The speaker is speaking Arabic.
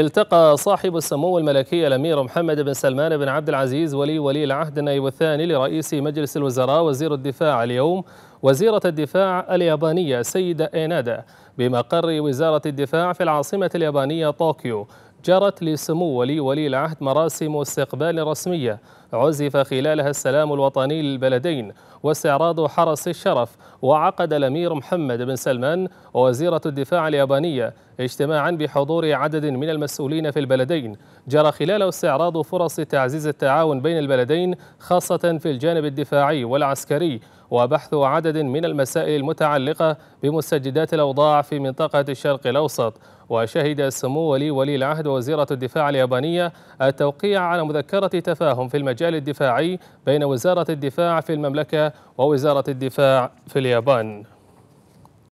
التقى صاحب السمو الملكي الامير محمد بن سلمان بن عبد العزيز ولي ولي العهد النائب الثاني لرئيس مجلس الوزراء وزير الدفاع اليوم وزيرة الدفاع اليابانية السيدة إينادا بمقر وزارة الدفاع في العاصمة اليابانية طوكيو جرت لسمو ولي ولي العهد مراسم استقبال رسمية عزف خلالها السلام الوطني للبلدين واستعراض حرس الشرف وعقد الأمير محمد بن سلمان ووزيرة الدفاع اليابانية اجتماعا بحضور عدد من المسؤولين في البلدين جرى خلاله استعراض فرص تعزيز التعاون بين البلدين خاصة في الجانب الدفاعي والعسكري وبحث عدد من المسائل المتعلقة بمستجدات الأوضاع في منطقة الشرق الأوسط وشهد سمو ولي ولي العهد وزيرة الدفاع اليابانية التوقيع على مذكرة تفاهم في المجال الدفاعي بين وزارة الدفاع في المملكة ووزارة الدفاع في اليابان